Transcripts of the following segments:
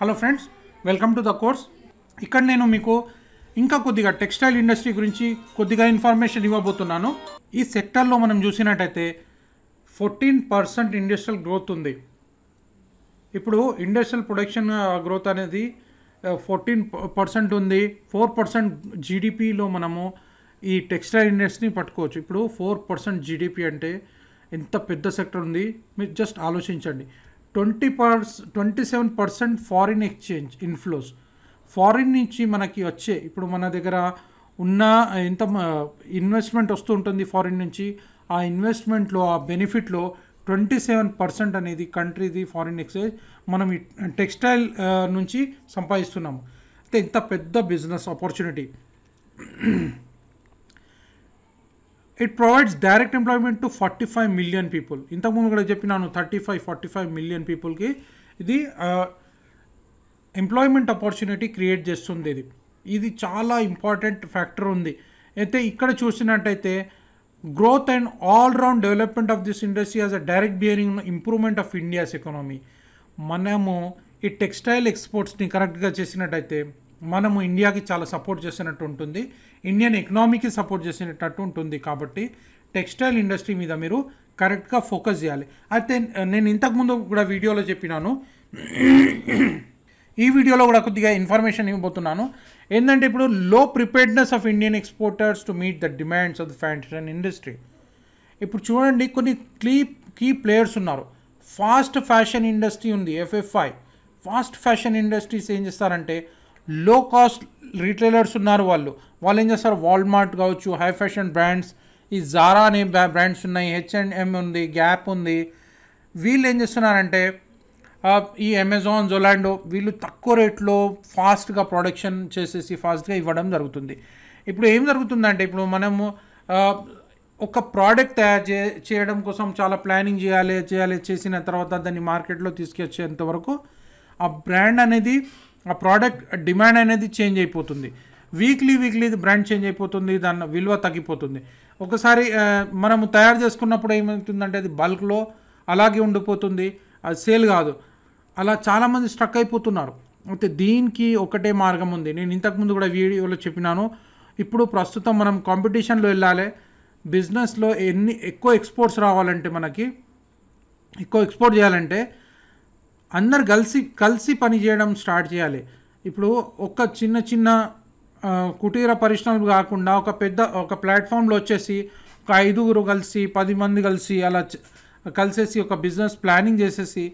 hello friends welcome to the course ఇక్కడ నేను మీకు ఇంకా కొద్దిగా టెక్స్టైల్ ఇండస్ట్రీ గురించి కొద్దిగా ఇన్ఫర్మేషన్ ఇవ్వబోతున్నాను ఈ సెక్టర్లో మనం చూసినట్టయితే ఫోర్టీన్ పర్సెంట్ ఇండస్ట్రియల్ గ్రోత్ ఉంది ఇప్పుడు ఇండస్ట్రియల్ ప్రొడక్షన్ గ్రోత్ అనేది ఫోర్టీన్ పర్సెంట్ ఉంది ఫోర్ పర్సెంట్ జీడిపిలో మనము ఈ టెక్స్టైల్ ఇండస్ట్రీని పట్టుకోవచ్చు ఇప్పుడు ఫోర్ పర్సెంట్ జీడిపి అంటే ఎంత పెద్ద సెక్టర్ ఉంది మీరు జస్ట్ ఆలోచించండి ట్వంటీ పర్స్ twenty seven percent foreign exchange inflows foreign నుంచి మనకి వచ్చే ఇప్పుడు మన దగ్గర ఉన్న ఎంత ఇన్వెస్ట్మెంట్ వస్తూ ఉంటుంది ఫారిన్ నుంచి ఆ ఇన్వెస్ట్మెంట్లో ఆ బెనిఫిట్లో ట్వంటీ సెవెన్ పర్సెంట్ అనేది కంట్రీది ఫారిన్ ఎక్స్చేంజ్ మనం టెక్స్టైల్ నుంచి సంపాదిస్తున్నాము అయితే ఇంత పెద్ద business opportunity it provides direct employment to forty five million people ఇంతకుముందు కూడా చెప్పినాను thirty five forty five million పీపుల్కి ఇది ఎంప్లాయ్మెంట్ ఆపర్చునిటీ క్రియేట్ చేస్తుంది ఇది ఇది చాలా ఇంపార్టెంట్ ఫ్యాక్టర్ ఉంది అయితే ఇక్కడ చూసినట్టయితే growth and all round development of this industry as a direct bearing improvement of India's economy మనము ఈ టెక్స్టైల్ ఎక్స్పోర్ట్స్ని కరెక్ట్గా చేసినట్టయితే మనము ఇండియాకి చాలా సపోర్ట్ చేసినట్టు ఉంటుంది ఇండియన్ ఎకనామీకి సపోర్ట్ చేసినట్టు ఉంటుంది కాబట్టి టెక్స్టైల్ ఇండస్ట్రీ మీద మీరు కరెక్ట్గా ఫోకస్ చేయాలి అయితే నేను ఇంతకుముందు కూడా వీడియోలో చెప్పినాను ఈ వీడియోలో కూడా కొద్దిగా ఇన్ఫర్మేషన్ ఇవ్వబోతున్నాను ఏంటంటే ఇప్పుడు లో preparedness of Indian exporters to meet the demands of the fashion industry ఇప్పుడు చూడండి కొన్ని క్లీ కీ ప్లేయర్స్ ఉన్నారు ఫాస్ట్ ఫ్యాషన్ ఇండస్ట్రీ ఉంది ఎఫ్ఎఫ్ఐ ఫాస్ట్ ఫ్యాషన్ ఇండస్ట్రీస్ ఏం చేస్తారంటే లో కాస్ట్ రీటైలర్స్ ఉన్నారు వాళ్ళు వాళ్ళు ఏం చేస్తారు వాల్మార్ట్ కావచ్చు హై ఫ్యాషన్ బ్రాండ్స్ ఈ జారా అనే బ్రాండ్స్ ఉన్నాయి హెచ్ అండ్ ఎం ఉంది గ్యాప్ ఉంది వీళ్ళు ఏం చేస్తున్నారంటే ఈ అమెజాన్ జొలాండో వీళ్ళు తక్కువ రేట్లో ఫాస్ట్గా ప్రొడక్షన్ చేసేసి ఫాస్ట్గా ఇవ్వడం జరుగుతుంది ఇప్పుడు ఏం జరుగుతుందంటే ఇప్పుడు మనము ఒక ప్రోడక్ట్ తయారు చే చేయడం కోసం చాలా ప్లానింగ్ చేయాలి చేయాలి చేసిన తర్వాత దాన్ని మార్కెట్లో తీసుకొచ్చేంత వరకు ఆ బ్రాండ్ అనేది ఆ ప్రోడక్ట్ డిమాండ్ అనేది చేంజ్ అయిపోతుంది వీక్లీ వీక్లీ బ్రాండ్ చేంజ్ అయిపోతుంది దాని విలువ తగ్గిపోతుంది ఒకసారి మనము తయారు చేసుకున్నప్పుడు ఏమవుతుందంటే అది బల్క్లో అలాగే ఉండిపోతుంది అది సేల్ కాదు అలా చాలామంది స్ట్రక్ అయిపోతున్నారు అయితే దీనికి ఒకటే మార్గం ఉంది నేను ఇంతకుముందు కూడా వీడియోలో చెప్పినాను ఇప్పుడు ప్రస్తుతం మనం కాంపిటీషన్లో వెళ్ళాలి బిజినెస్లో ఎన్ని ఎక్కువ ఎక్స్పోర్ట్స్ రావాలంటే మనకి ఎక్కువ ఎక్స్పోర్ట్ చేయాలంటే అందరు కలిసి కలిసి పనిచేయడం స్టార్ట్ చేయాలి ఇప్పుడు ఒక్క చిన్న చిన్న కుటీర పరిశ్రమలు కాకుండా ఒక పెద్ద ఒక ప్లాట్ఫామ్లో వచ్చేసి ఒక ఐదుగురు కలిసి పది మంది కలిసి అలా కలిసేసి ఒక బిజినెస్ ప్లానింగ్ చేసేసి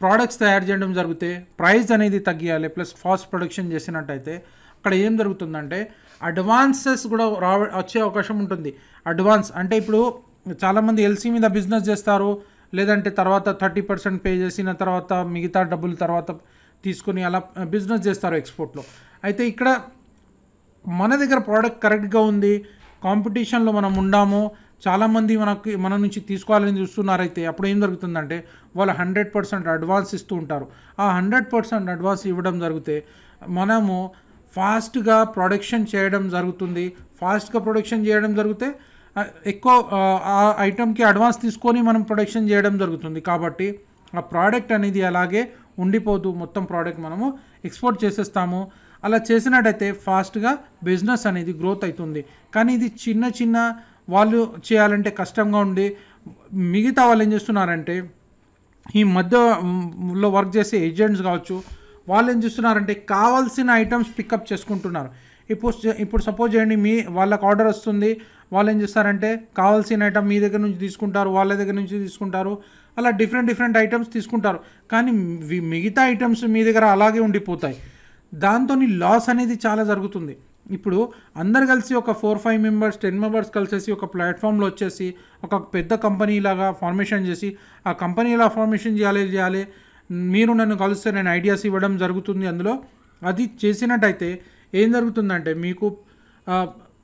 ప్రోడక్ట్స్ తయారు చేయడం జరిగితే ప్రైస్ అనేది తగ్గియాలి ప్లస్ ఫాస్ట్ ప్రొడక్షన్ చేసినట్టయితే అక్కడ ఏం జరుగుతుందంటే అడ్వాన్సెస్ కూడా రావ వచ్చే అవకాశం ఉంటుంది అడ్వాన్స్ అంటే ఇప్పుడు చాలామంది ఎల్సీ మీద బిజినెస్ చేస్తారు లేదంటే తర్వాత థర్టీ పర్సెంట్ పే చేసిన తర్వాత మిగతా డబ్బులు తర్వాత తీసుకొని అలా బిజినెస్ చేస్తారు ఎక్స్పోర్ట్లో అయితే ఇక్కడ మన దగ్గర ప్రోడక్ట్ కరెక్ట్గా ఉంది కాంపిటీషన్లో మనం ఉండాము చాలామంది మనకి మన నుంచి తీసుకోవాలని చూస్తున్నారైతే అప్పుడు ఏం జరుగుతుందంటే వాళ్ళు హండ్రెడ్ పర్సెంట్ అడ్వాన్స్ ఇస్తూ ఉంటారు ఆ హండ్రెడ్ పర్సెంట్ అడ్వాన్స్ ఇవ్వడం జరిగితే మనము ఫాస్ట్గా ప్రొడక్షన్ చేయడం జరుగుతుంది ఫాస్ట్గా ప్రొడక్షన్ చేయడం జరిగితే ఎక్కువ ఆ ఐటమ్కి అడ్వాన్స్ తీసుకొని మనం ప్రొడక్షన్ చేయడం జరుగుతుంది కాబట్టి ఆ ప్రోడక్ట్ అనేది అలాగే ఉండిపోదు మొత్తం ప్రోడక్ట్ మనము ఎక్స్పోర్ట్ చేసేస్తాము అలా చేసినట్టయితే ఫాస్ట్గా బిజినెస్ అనేది గ్రోత్ అవుతుంది కానీ ఇది చిన్న చిన్న వాళ్ళు చేయాలంటే కష్టంగా ఉండి మిగతా వాళ్ళు ఏం చేస్తున్నారంటే ఈ మధ్యలో వర్క్ చేసే ఏజెంట్స్ కావచ్చు వాళ్ళు ఏం చేస్తున్నారంటే కావాల్సిన ఐటమ్స్ పికప్ చేసుకుంటున్నారు ఇప్పుడు ఇప్పుడు సపోజ్ చేయండి మీ వాళ్ళకి ఆర్డర్ వస్తుంది వాళ్ళు ఏం చేస్తారంటే కావాల్సిన ఐటమ్ మీ దగ్గర నుంచి తీసుకుంటారు వాళ్ళ దగ్గర నుంచి తీసుకుంటారు అలా డిఫరెంట్ డిఫరెంట్ ఐటమ్స్ తీసుకుంటారు కానీ మిగతా ఐటమ్స్ మీ దగ్గర అలాగే ఉండిపోతాయి దాంతో లాస్ అనేది చాలా జరుగుతుంది ఇప్పుడు అందరు కలిసి ఒక four five members ten members కలిసేసి ఒక ప్లాట్ఫామ్లో వచ్చేసి ఒక పెద్ద కంపెనీ లాగా ఫార్మేషన్ చేసి ఆ కంపెనీ ఇలా ఫార్మేషన్ చేయాలి చేయాలి మీరు నన్ను కలిస్తే నేను ఐడియాస్ ఇవ్వడం జరుగుతుంది అందులో అది చేసినట్టయితే ఏం జరుగుతుందంటే మీకు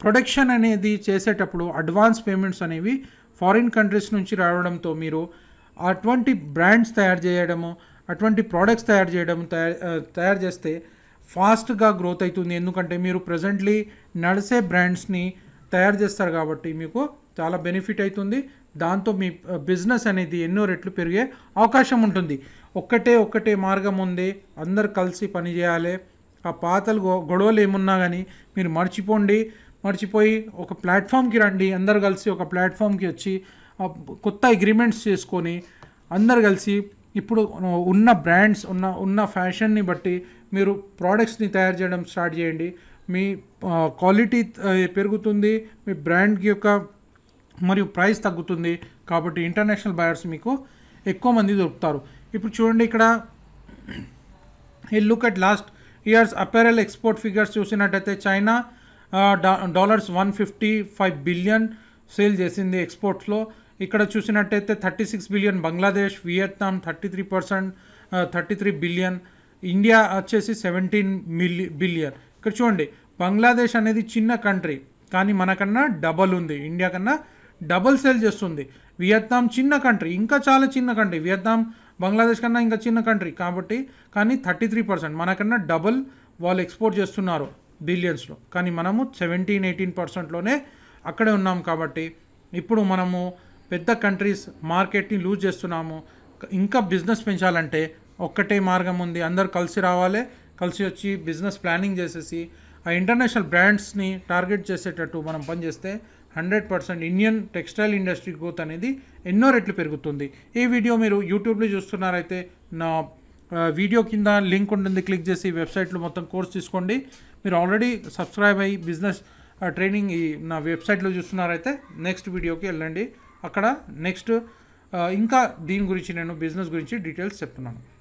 ప్రొడక్షన్ అనేది చేసేటప్పుడు అడ్వాన్స్ పేమెంట్స్ అనేవి ఫారిన్ కంట్రీస్ నుంచి రావడంతో మీరు అటువంటి బ్రాండ్స్ తయారు చేయడము అటువంటి ప్రోడక్ట్స్ తయారు చేయడం తయారు తయారు చేస్తే ఫాస్ట్గా గ్రోత్ అవుతుంది ఎందుకంటే మీరు ప్రజెంట్లీ నడిసే బ్రాండ్స్ని తయారు చేస్తారు కాబట్టి మీకు చాలా బెనిఫిట్ అవుతుంది దాంతో మీ బిజినెస్ అనేది ఎన్నో రెట్లు పెరిగే అవకాశం ఉంటుంది ఒక్కటే ఒక్కటే మార్గం ఉంది అందరు కలిసి పనిచేయాలి ఆ పాతలు గొడవలు ఏమున్నా కానీ మీరు మర్చిపోండి మర్చిపోయి ఒక ప్లాట్ఫామ్కి రండి అందరు కలిసి ఒక ప్లాట్ఫామ్కి వచ్చి కొత్త అగ్రిమెంట్స్ చేసుకొని అందరు కలిసి ఇప్పుడు ఉన్న బ్రాండ్స్ ఉన్న ఉన్న ఫ్యాషన్ని బట్టి మీరు ప్రోడక్ట్స్ని తయారు చేయడం స్టార్ట్ చేయండి మీ క్వాలిటీ పెరుగుతుంది మీ బ్రాండ్ యొక్క మరియు ప్రైస్ తగ్గుతుంది కాబట్టి ఇంటర్నేషనల్ బయర్స్ మీకు ఎక్కువ మంది దొరుకుతారు ఇప్పుడు చూడండి ఇక్కడ ఈ look at last years apparel export figures చూసినట్టయితే China dollars one fifty five billion sale చేసింది ఎక్స్పోర్ట్స్లో ఇక్కడ చూసినట్టయితే thirty six billion Bangladesh Vietnam thirty three percent thirty three billion India వచ్చేసి సెవెంటీన్ మిలి బిలియన్ ఇక్కడ చూడండి బంగ్లాదేశ్ అనేది చిన్న కంట్రీ కానీ మనకన్నా డబల్ ఉంది ఇండియా కన్నా డబల్ సేల్ చేస్తుంది వియత్నాం చిన్న కంట్రీ ఇంకా చాలా చిన్న కంట్రీ వియత్నాం బంగ్లాదేశ్ కన్నా ఇంకా చిన్న కంట్రీ కాబట్టి కానీ థర్టీ త్రీ పర్సెంట్ మనకన్నా డబల్ వాళ్ళు ఎక్స్పోర్ట్ చేస్తున్నారు బిలియన్స్లో కానీ మనము సెవెంటీన్ ఎయిటీన్ పర్సెంట్లోనే అక్కడే ఉన్నాం కాబట్టి ఇప్పుడు మనము పెద్ద కంట్రీస్ మార్కెట్ని లూజ్ చేస్తున్నాము ఇంకా బిజినెస్ పెంచాలంటే ఒక్కటే మార్గం ఉంది అందరు కలిసి రావాలి కలిసి వచ్చి బిజినెస్ ప్లానింగ్ చేసేసి ఆ ఇంటర్నేషనల్ బ్రాండ్స్ని టార్గెట్ చేసేటట్టు మనం పనిచేస్తే hundred percent Indian textile industry growth అనేది ఎన్నో రెట్లు పెరుగుతుంది ఈ వీడియో మీరు యూట్యూబ్లో చూస్తున్నారైతే నా వీడియో కింద లింక్ ఉంటుంది క్లిక్ చేసి వెబ్సైట్లో మొత్తం కోర్స్ తీసుకోండి మీరు ఆల్రెడీ సబ్స్క్రైబ్ అయ్యి బిజినెస్ ట్రైనింగ్ ఈ నా వెబ్సైట్లో చూస్తున్నారైతే నెక్స్ట్ వీడియోకి వెళ్ళండి అక్కడ నెక్స్ట్ ఇంకా దీని గురించి నేను బిజినెస్ గురించి డీటెయిల్స్ చెప్తున్నాను